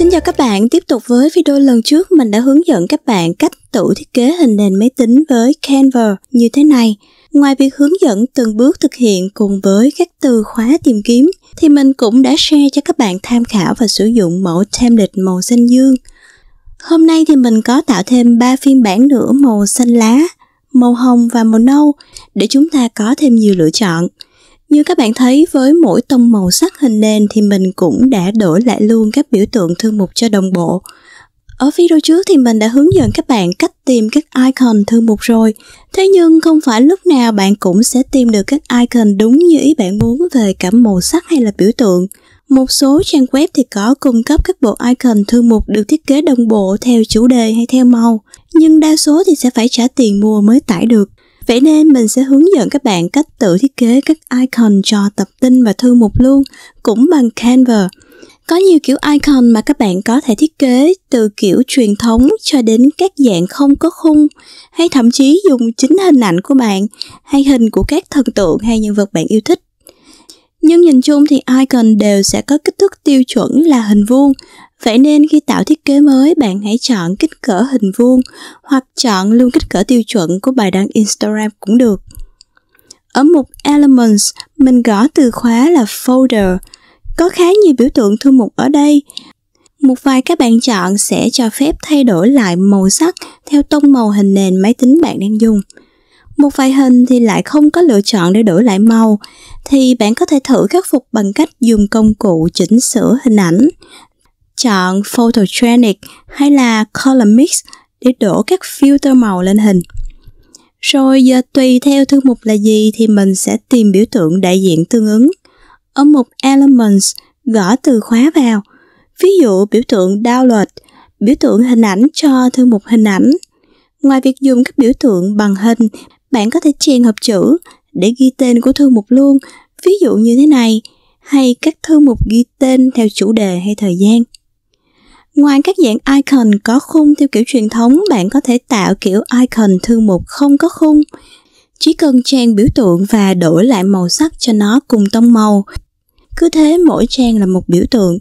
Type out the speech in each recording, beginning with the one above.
Xin chào các bạn, tiếp tục với video lần trước mình đã hướng dẫn các bạn cách tự thiết kế hình nền máy tính với Canva như thế này. Ngoài việc hướng dẫn từng bước thực hiện cùng với các từ khóa tìm kiếm thì mình cũng đã share cho các bạn tham khảo và sử dụng mẫu template màu xanh dương. Hôm nay thì mình có tạo thêm 3 phiên bản nữa màu xanh lá, màu hồng và màu nâu để chúng ta có thêm nhiều lựa chọn. Như các bạn thấy, với mỗi tông màu sắc hình nền thì mình cũng đã đổi lại luôn các biểu tượng thư mục cho đồng bộ. Ở video trước thì mình đã hướng dẫn các bạn cách tìm các icon thư mục rồi. Thế nhưng không phải lúc nào bạn cũng sẽ tìm được các icon đúng như ý bạn muốn về cả màu sắc hay là biểu tượng. Một số trang web thì có cung cấp các bộ icon thư mục được thiết kế đồng bộ theo chủ đề hay theo màu, nhưng đa số thì sẽ phải trả tiền mua mới tải được. Vậy nên mình sẽ hướng dẫn các bạn cách tự thiết kế các icon cho tập tin và thư mục luôn, cũng bằng Canva. Có nhiều kiểu icon mà các bạn có thể thiết kế từ kiểu truyền thống cho đến các dạng không có khung hay thậm chí dùng chính hình ảnh của bạn hay hình của các thần tượng hay nhân vật bạn yêu thích. Nhưng nhìn chung thì icon đều sẽ có kích thước tiêu chuẩn là hình vuông Vậy nên khi tạo thiết kế mới, bạn hãy chọn kích cỡ hình vuông hoặc chọn luôn kích cỡ tiêu chuẩn của bài đăng Instagram cũng được. Ở mục Elements, mình gõ từ khóa là Folder. Có khá nhiều biểu tượng thư mục ở đây. Một vài các bạn chọn sẽ cho phép thay đổi lại màu sắc theo tông màu hình nền máy tính bạn đang dùng. Một vài hình thì lại không có lựa chọn để đổi lại màu, thì bạn có thể thử khắc phục bằng cách dùng công cụ chỉnh sửa hình ảnh, chọn photogenic hay là color mix để đổ các filter màu lên hình. Rồi giờ tùy theo thư mục là gì thì mình sẽ tìm biểu tượng đại diện tương ứng. Ở mục Elements, gõ từ khóa vào. Ví dụ biểu tượng Download, biểu tượng hình ảnh cho thư mục hình ảnh. Ngoài việc dùng các biểu tượng bằng hình, bạn có thể chèn hộp chữ để ghi tên của thư mục luôn, ví dụ như thế này, hay các thư mục ghi tên theo chủ đề hay thời gian. Ngoài các dạng icon có khung theo kiểu truyền thống, bạn có thể tạo kiểu icon thư mục không có khung. Chỉ cần trang biểu tượng và đổi lại màu sắc cho nó cùng tông màu. Cứ thế mỗi trang là một biểu tượng.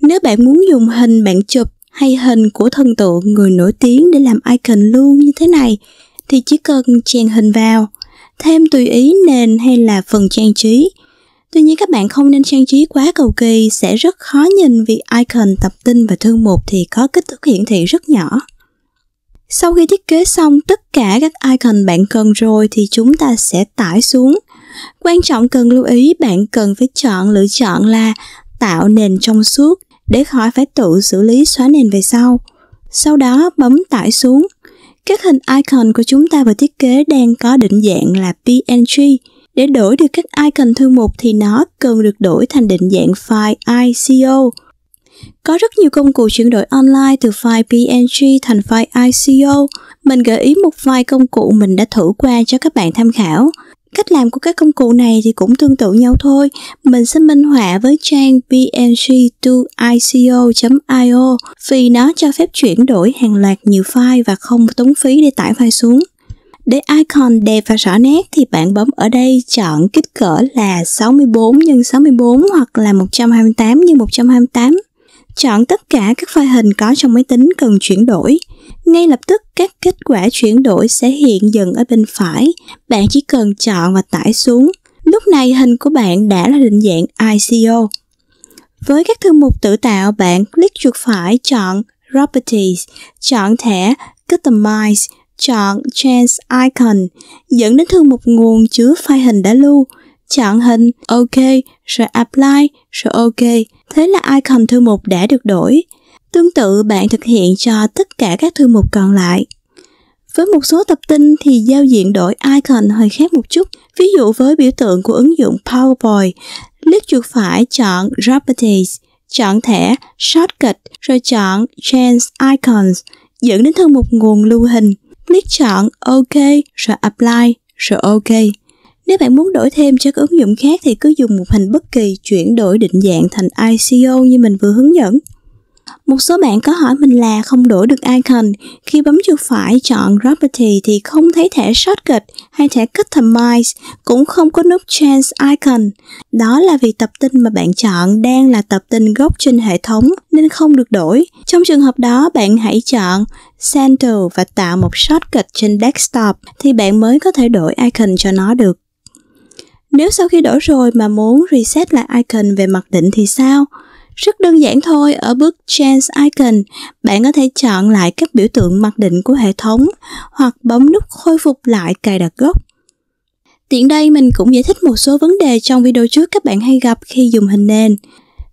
Nếu bạn muốn dùng hình bạn chụp hay hình của thần tượng người nổi tiếng để làm icon luôn như thế này, thì chỉ cần trang hình vào, thêm tùy ý nền hay là phần trang trí – Tuy nhiên các bạn không nên trang trí quá cầu kỳ sẽ rất khó nhìn vì icon tập tin và thư mục thì có kích thước hiển thị rất nhỏ. Sau khi thiết kế xong tất cả các icon bạn cần rồi thì chúng ta sẽ tải xuống. Quan trọng cần lưu ý bạn cần phải chọn lựa chọn là tạo nền trong suốt để khỏi phải tự xử lý xóa nền về sau. Sau đó bấm tải xuống. Các hình icon của chúng ta vừa thiết kế đang có định dạng là PNG, để đổi được các icon thư mục thì nó cần được đổi thành định dạng file ICO. Có rất nhiều công cụ chuyển đổi online từ file PNG thành file ICO. Mình gợi ý một vài công cụ mình đã thử qua cho các bạn tham khảo. Cách làm của các công cụ này thì cũng tương tự nhau thôi. Mình sẽ minh họa với trang png2ico.io vì nó cho phép chuyển đổi hàng loạt nhiều file và không tốn phí để tải file xuống. Để icon đẹp và rõ nét thì bạn bấm ở đây chọn kích cỡ là 64 x 64 hoặc là 128 x 128. Chọn tất cả các file hình có trong máy tính cần chuyển đổi. Ngay lập tức các kết quả chuyển đổi sẽ hiện dần ở bên phải. Bạn chỉ cần chọn và tải xuống. Lúc này hình của bạn đã là định dạng ICO. Với các thư mục tự tạo, bạn click chuột phải chọn Properties, chọn thẻ Customize Chọn change Icon dẫn đến thư mục nguồn chứa file hình đã lưu. Chọn hình, OK, rồi Apply, rồi OK. Thế là icon thư mục đã được đổi. Tương tự bạn thực hiện cho tất cả các thư mục còn lại. Với một số tập tin thì giao diện đổi icon hơi khác một chút. Ví dụ với biểu tượng của ứng dụng PowerPoint, click chuột phải chọn Properties, chọn thẻ Shortcut, rồi chọn Change Icons, dẫn đến thư mục nguồn lưu hình click chọn OK rồi Apply rồi OK. Nếu bạn muốn đổi thêm các ứng dụng khác thì cứ dùng một hình bất kỳ chuyển đổi định dạng thành ICO như mình vừa hướng dẫn. Một số bạn có hỏi mình là không đổi được icon, khi bấm chuột phải chọn Property thì không thấy thẻ Shortcut hay thẻ Customize, cũng không có nút Change Icon. Đó là vì tập tin mà bạn chọn đang là tập tin gốc trên hệ thống nên không được đổi. Trong trường hợp đó, bạn hãy chọn Center và tạo một shortcut trên desktop thì bạn mới có thể đổi icon cho nó được. Nếu sau khi đổi rồi mà muốn reset lại icon về mặc định thì sao? Rất đơn giản thôi, ở bước Change Icon, bạn có thể chọn lại các biểu tượng mặc định của hệ thống hoặc bấm nút khôi phục lại cài đặt gốc. Tiện đây mình cũng giải thích một số vấn đề trong video trước các bạn hay gặp khi dùng hình nền.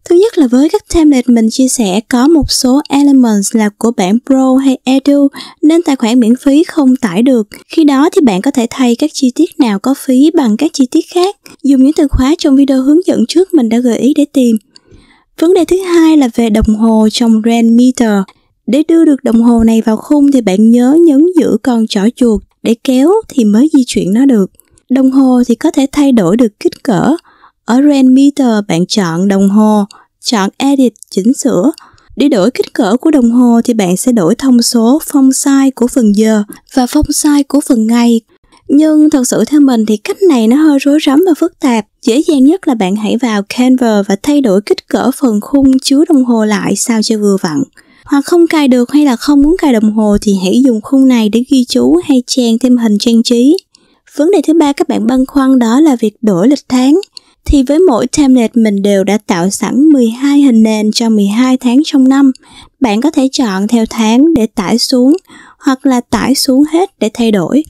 Thứ nhất là với các template mình chia sẻ có một số elements là của bản Pro hay Edu nên tài khoản miễn phí không tải được. Khi đó thì bạn có thể thay các chi tiết nào có phí bằng các chi tiết khác. Dùng những từ khóa trong video hướng dẫn trước mình đã gợi ý để tìm. Vấn đề thứ hai là về đồng hồ trong rand meter. Để đưa được đồng hồ này vào khung thì bạn nhớ nhấn giữ con trỏ chuột để kéo thì mới di chuyển nó được. Đồng hồ thì có thể thay đổi được kích cỡ. Ở rand meter bạn chọn đồng hồ, chọn edit chỉnh sửa. Để đổi kích cỡ của đồng hồ thì bạn sẽ đổi thông số phong size của phần giờ và phong size của phần ngày nhưng thật sự theo mình thì cách này nó hơi rối rắm và phức tạp. Dễ dàng nhất là bạn hãy vào Canva và thay đổi kích cỡ phần khung chứa đồng hồ lại sao cho vừa vặn. Hoặc không cài được hay là không muốn cài đồng hồ thì hãy dùng khung này để ghi chú hay trang thêm hình trang trí. Vấn đề thứ ba các bạn băn khoăn đó là việc đổi lịch tháng. Thì với mỗi template mình đều đã tạo sẵn 12 hình nền cho 12 tháng trong năm. Bạn có thể chọn theo tháng để tải xuống hoặc là tải xuống hết để thay đổi.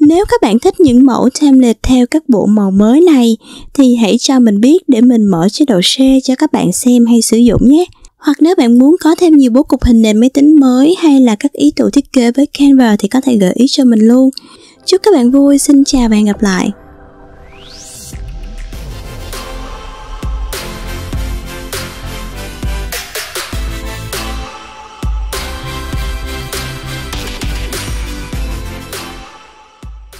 Nếu các bạn thích những mẫu template theo các bộ màu mới này thì hãy cho mình biết để mình mở chế độ share cho các bạn xem hay sử dụng nhé. Hoặc nếu bạn muốn có thêm nhiều bố cục hình nền máy tính mới hay là các ý tưởng thiết kế với Canva thì có thể gợi ý cho mình luôn. Chúc các bạn vui, xin chào và hẹn gặp lại.